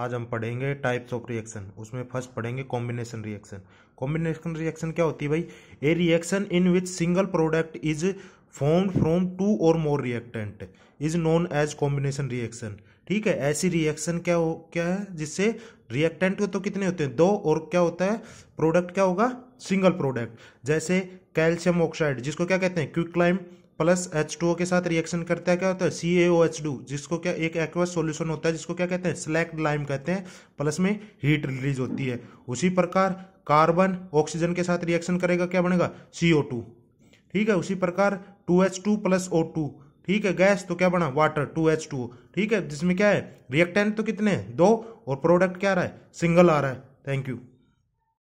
आज हम पढ़ेंगे टाइप्स ऑफ रिएक्शन उसमें फर्स्ट पढ़ेंगे कॉम्बिनेशन रिएक्शन कॉम्बिनेशन रिएक्शन क्या होती है भाई a reaction in which single product is form from two और more reactant is known as combination reaction ठीक है ऐसी रिएक्शन क्या हो क्या है जिससे रिएक्टेंट तो कितने होते हैं दो और क्या होता है प्रोडक्ट क्या होगा सिंगल प्रोडक्ट जैसे कैल्शियम ऑक्साइड जिसको क्या कहते हैं quick lime plus H two के साथ रिएक्शन करता है क्या होता है सी ए ओ एच डू जिसको क्या एक एक्वस सॉल्यूशन होता है जिसको क्या कहते हैं स्लैक्ड लाइम कहते हैं प्लस में हीट रिलीज होती है उसी प्रकार कार्बन ऑक्सीजन के साथ रिएक्शन करेगा क्या बनेगा सी ओ टू ठीक है उसी प्रकार two H two plus O two ठीक है गैस तो क्या बना वाटर टू एच टू ठीक है जिसमें क्या है रिएक्टेंट तो कितने हैं दो और प्रोडक्ट क्या आ रहा है सिंगल आ रहा है थैंक यू